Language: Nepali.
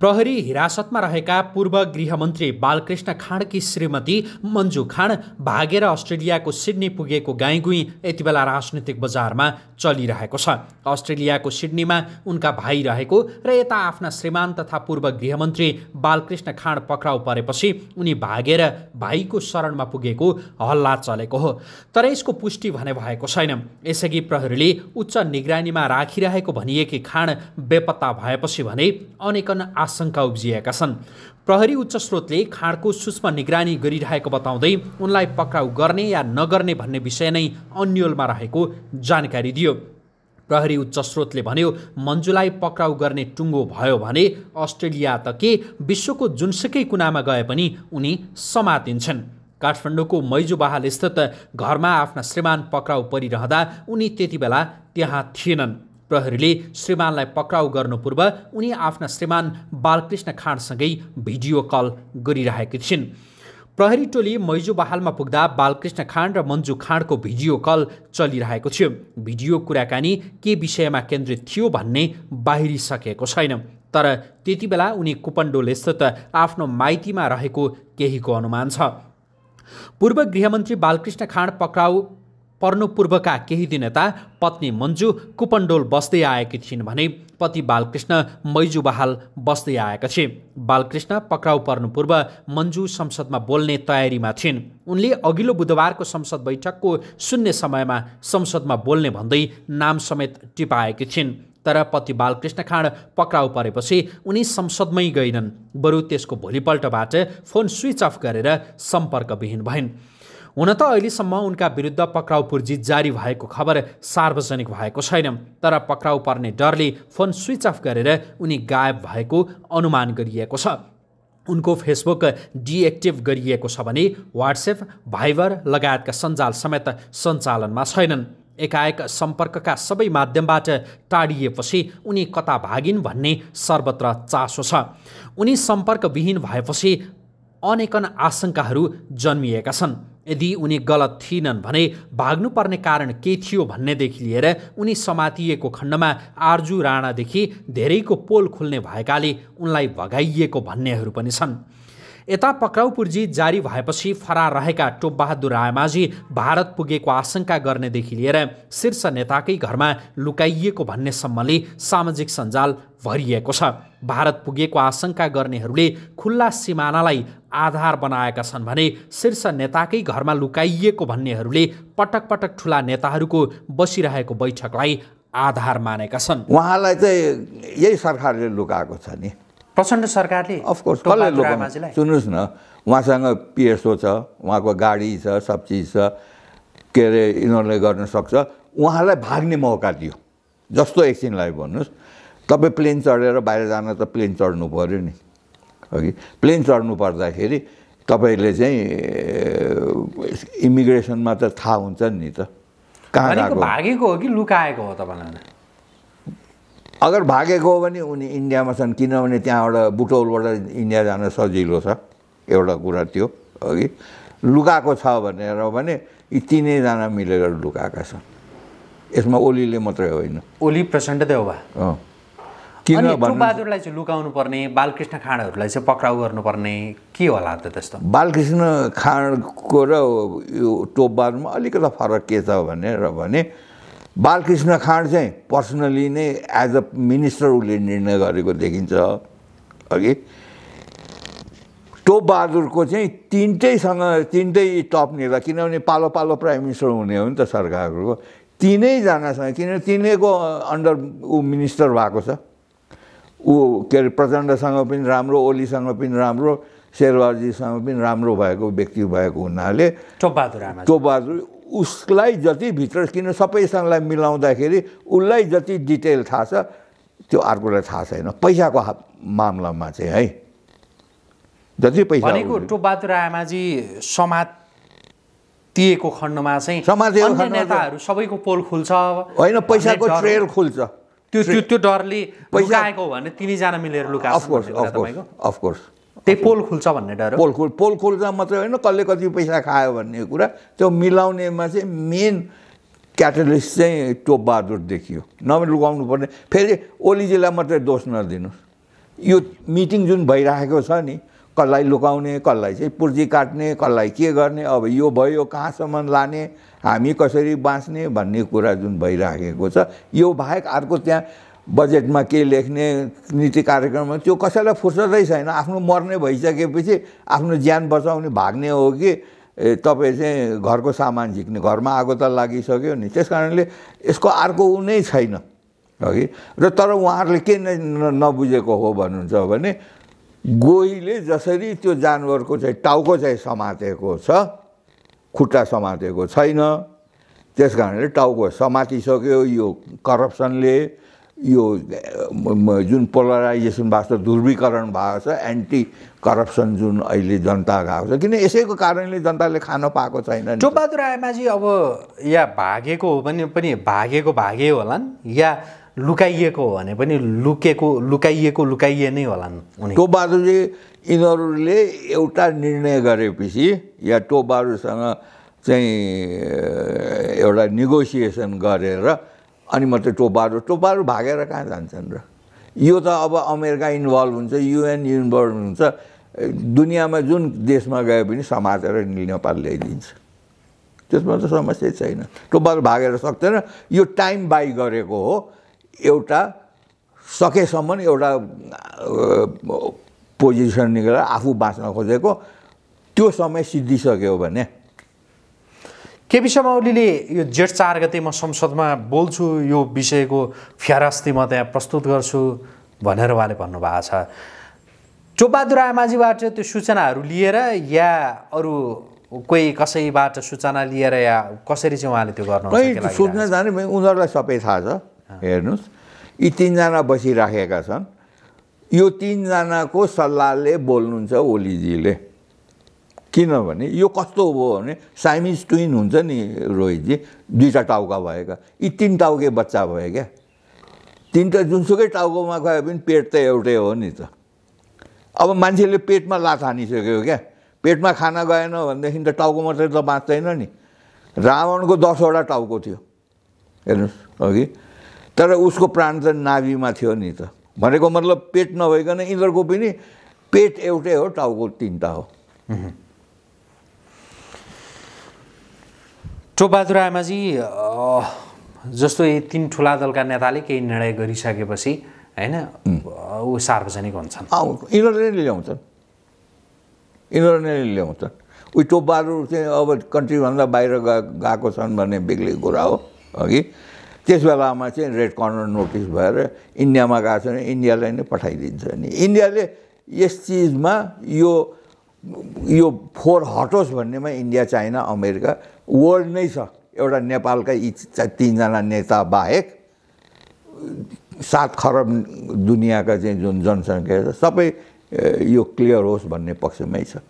प्रहरी हिरासतमा रहेका पूर्व गृहमन्त्री बालकृष्ण खाँडकी श्रीमती मन्जु खाँड भागेर अस्ट्रेलियाको सिडनी पुगेको गाईगुई यति बेला राजनीतिक बजारमा चलिरहेको छ अस्ट्रेलियाको सिडनीमा उनका भाइ रहेको र यता आफ्ना श्रीमान तथा पूर्व गृहमन्त्री बालकृष्ण खाँड पक्राउ परेपछि उनी भागेर भाइको शरणमा पुगेको हल्ला चलेको हो तर यसको पुष्टि भने भएको छैन यसअघि प्रहरीले उच्च निगरानीमा राखिरहेको भनिएकी खाँड बेपत्ता भएपछि भने अनेकन आशंका उब्जिएका छन् प्रहरी उच्च स्रोतले खाँडको सूक्ष्म निगरानी गरिरहेको बताउँदै उनलाई पक्राउ गर्ने या नगर्ने भन्ने विषय नै अन्यलमा रहेको जानकारी दियो प्रहरी उच्च स्रोतले भन्यो मन्जुलाई पक्राउ गर्ने टुङ्गो भयो भने अस्ट्रेलिया त के विश्वको जुनसुकै कुनामा गए पनि उनी समातिन्छन् काठमाडौँको मैजुबहाल स्थित घरमा आफ्ना श्रीमान पक्राउ परिरहँदा उनी त्यति बेला त्यहाँ थिएनन् प्रहरीले श्रीमानलाई पक्राउ गर्नु पूर्व उनी आफ्ना श्रीमान बालकृष्ण खाँडसँगै भिडियो कल गरिरहेकी छिन् प्रहरी टोली बहालमा पुग्दा बालकृष्ण खाँड र मन्जु खाँडको भिडियो कल चलिरहेको थियो भिडियो कुराकानी के विषयमा केन्द्रित थियो भन्ने बाहिरिसकेको छैन तर त्यति बेला उनी स्थित आफ्नो माइतीमा रहेको केहीको अनुमान छ पूर्व गृहमन्त्री बालकृष्ण खाँड पक्राउ पूर्वका केही दिन यता पत्नी मन्जु कुपन्डोल बस्दै आएकी थिइन् भने पति बालकृष्ण मैजु बहाल बस्दै आएका थिए बालकृष्ण पक्राउ पर्नु पूर्व मन्जु संसदमा बोल्ने तयारीमा थिइन् उनले अघिल्लो बुधबारको संसद बैठकको शून्य समयमा संसदमा बोल्ने भन्दै नाम समेत टिपाएकी थिइन् तर पति बालकृष्ण खाँड पक्राउ परेपछि उनी संसदमै गएनन् बरु त्यसको भोलिपल्टबाट फोन स्विच अफ गरेर सम्पर्कविहीन भइन् हुन त अहिलेसम्म उनका विरुद्ध पक्राउ पुर्जी जारी भएको खबर सार्वजनिक भएको छैन तर पक्राउ पर्ने डरले फोन स्विच अफ गरेर उनी गायब भएको अनुमान गरिएको छ उनको फेसबुक डिएक्टिभ गरिएको छ भने वाट्सएप भाइबर लगायतका सञ्जाल समेत सञ्चालनमा छैनन् एकाएक सम्पर्कका सबै माध्यमबाट टाढिएपछि उनी कता भागिन् भन्ने सर्वत्र चासो छ उनी सम्पर्कविहीन भएपछि अनेकन आशङ्काहरू जन्मिएका छन् यदि उनी गलत थिएनन् भने भाग्नुपर्ने कारण के थियो भन्नेदेखि लिएर उनी समातिएको खण्डमा आर्जु राणादेखि धेरैको पोल खुल्ने भएकाले उनलाई भगाइएको भन्नेहरू पनि छन् यता पक्राउ पुर्जी जारी भएपछि फरार रहेका टोपबहादुर रायमाझी भारत पुगेको आशंका गर्नेदेखि लिएर शीर्ष नेताकै घरमा लुकाइएको भन्नेसम्मले सामाजिक सञ्जाल भरिएको छ भारत पुगेको आशंका गर्नेहरूले खुल्ला सिमानालाई आधार बनाएका छन् भने शीर्ष नेताकै घरमा लुकाइएको भन्नेहरूले पटक पटक ठुला नेताहरूको बसिरहेको बैठकलाई आधार मानेका छन् उहाँलाई चाहिँ यही सरकारले लुकाएको छ नि प्रचण्ड सरकारले अफकोर्स कसले सुन्नुहोस् न उहाँसँग पिएसओ छ उहाँको गाडी छ सब चिज छ के अरे यिनीहरूले गर्न सक्छ उहाँलाई भाग्ने मौका दियो जस्तो एकछिनलाई भन्नुहोस् तपाईँ प्लेन चढेर बाहिर जान त प्लेन चढ्नु पऱ्यो नि अघि प्लेन चढ्नु पर्दाखेरि तपाईँले चाहिँ इमिग्रेसनमा त थाहा हुन्छ नि त कहाँ भागेको हो कि लुकाएको हो तपाईँलाई अगर भागेको हो भने उनी इन्डियामा छन् किनभने त्यहाँबाट बुटौलबाट इन्डिया जान सजिलो छ एउटा कुरा त्यो अघि लुकाएको छ भनेर भने यी तिनैजना मिलेर लुकाएका छन् यसमा ओलीले मात्रै होइन ओली प्रचण्ड देउबा किन बहादुरलाई चाहिँ लुकाउनु पर्ने बालकृष्ण खाँडहरूलाई चाहिँ पक्राउ गर्नुपर्ने के होला त त्यस्तो बालकृष्ण खाँडको र यो टोपबारमा अलिकति फरक के छ भनेर भने बालकृष्ण खाँड चाहिँ पर्सनली नै एज अ मिनिस्टर उसले निर्णय गरेको देखिन्छ अघि टोपबहादुरको चाहिँ तिनटैसँग तिनटै टप नेता किनभने पालो पालो प्राइम मिनिस्टर हुने हो नि त सरकारको तिनैजनासँग किनभने तिनैको अन्डर ऊ मिनिस्टर भएको छ ऊ के अरे प्रचण्डसँग पनि राम्रो ओलीसँग पनि राम्रो शेरबहादुरजीसँग पनि राम्रो भएको व्यक्ति भएको हुनाले टोपबहादुर टोपबहादुर उसलाई जति भित्र किन सबैसँगलाई मिलाउँदाखेरि उसलाई जति डिटेल थाहा छ त्यो अर्कोलाई थाहा छैन पैसाको मामलामा चाहिँ है जति पैसा भनेको टोपबहादुर आमाजी समातिएको खण्डमा चाहिँ समातिएको नेताहरू सबैको पोल खुल्छ होइन पैसाको ट्रेल खुल्छ त्यो त्यो डरले लुकाएको भने तिनैजना मिलेर लुगा अफकोर्स अफकोर्स अफकोर्स त्यही पोल खुल्छ भन्ने डर पोल खोल पोल खोल्दा मात्रै होइन कसले कति पैसा खायो भन्ने कुरा त्यो मिलाउनेमा चाहिँ मेन क्याटलिस्ट चाहिँ टोपबहादुर देखियो नभए लुकाउनु पर्ने फेरि ओलीजीलाई मात्रै दोष नदिनुहोस् यो मिटिङ जुन भइराखेको छ नि कसलाई लुकाउने कसलाई चाहिँ पुर्जी काट्ने कसलाई के गर्ने अब यो भयो कहाँसम्म लाने हामी कसरी बाँच्ने भन्ने कुरा जुन भइराखेको छ यो बाहेक अर्को त्यहाँ बजेटमा के लेख्ने नीति कार्यक्रममा त्यो कसैलाई फुर्सदै छैन आफ्नो मर्ने भइसकेपछि आफ्नो ज्यान बचाउने भाग्ने हो कि तपाईँ चाहिँ घरको सामान झिक्ने घरमा आगो त लागिसक्यो नि त्यस कारणले यसको अर्को ऊ नै छैन हो र तर उहाँहरूले के नै नबुझेको हो भन्नुहुन्छ भने गोहीले जसरी त्यो जानवरको चाहिँ टाउको चाहिँ समातेको छ खुट्टा समातेको छैन त्यस कारणले टाउको समातिसक्यो यो करप्सनले यो जुन पोलराइजेसन भएको छ ध्रुवीकरण भएको छ एन्टी करप्सन जुन अहिले जनता गएको छ किन यसैको कारणले जनताले खान पाएको छैन टोपबहादुर आमाजी अब या भागेको हो भने पनि भागेको भागे होलान् या लुकाइएको हो भने पनि लुकेको लुकाइएको लुकाइए नै होलान् टोपबहादुरले यिनीहरूले एउटा निर्णय गरेपछि या टोपबहादुरसँग चाहिँ एउटा निगोसिएसन गरेर अनि मात्रै टोपाहरू टोपाहरू भागेर कहाँ जान्छन् र यो त अब अमेरिका इन्भल्भ हुन्छ युएन इन्भल्भ हुन्छ दुनियाँमा जुन देशमा गयो भने समातेर नेपाल ल्याइदिन्छ त्यसमा त समस्या छैन टोपाहरू भागेर सक्दैन यो टाइम बाई गरेको हो एउटा सकेसम्म एउटा पोजिसन निकालेर आफू बाँच्न खोजेको त्यो समय सिद्धिसक्यो भने केपी शर्मा ओलीले यो जेठ चार गते म संसदमा बोल्छु यो विषयको फ्यारास्ती म त्यहाँ प्रस्तुत गर्छु भनेर उहाँले भन्नुभएको छ चोपबहादुर आमाजीबाट त्यो सूचनाहरू लिएर या अरू कोही कसैबाट सूचना लिएर या कसरी चाहिँ उहाँले त्यो गर्नु सूचना जाने उनीहरूलाई सबै थाहा छ हेर्नुहोस् यी तिनजना बसिराखेका छन् यो तिनजनाको सल्लाहले बोल्नुहुन्छ ओलीजीले किनभने यो कस्तो हो भने साइमिस ट्विन हुन्छ नि रोहितजी दुईवटा टाउका भएका यी तिन टाउके बच्चा भयो क्या तिनवटा जुनसुकै टाउकोमा गए पनि पेट त एउटै हो नि त अब मान्छेले पेटमा लात हानिसक्यो क्या पेटमा खाना गएन भनेदेखि त टाउको मात्रै त बाँच्दैन नि रावणको दसवटा टाउको थियो हेर्नुहोस् अघि तर उसको प्राण त नाभिमा थियो नि त भनेको मतलब पेट नभइकन यिनीहरूको पनि पेट एउटै हो टाउको तिनवटा हो टोपबहादुर आमाजी जस्तो यी तिन ठुला दलका नेताले केही निर्णय गरिसकेपछि होइन ऊ सार्वजनिक हुन्छन् यिनीहरूले ल्याउँछन् यिनीहरूले ल्याउँछन् उयो टोपबहादुर चाहिँ अब कन्ट्रीभन्दा बाहिर ग गएको छन् भन्ने बेग्लै कुरा हो अघि त्यस बेलामा चाहिँ रेड कर्नर नोटिस भएर इन्डियामा गएको छ भने इन्डियालाई नै पठाइदिन्छ नि इन्डियाले यस चिजमा यो यो फोहोर हटोस् भन्नेमा इन्डिया चाइना अमेरिका वर्ल्ड नै छ एउटा नेपालका यी तिनजना नेता बाहेक सात खरब दुनियाँका चाहिँ जुन जनसङ्ख्या छ सबै यो क्लियर होस् भन्ने पक्षमै छ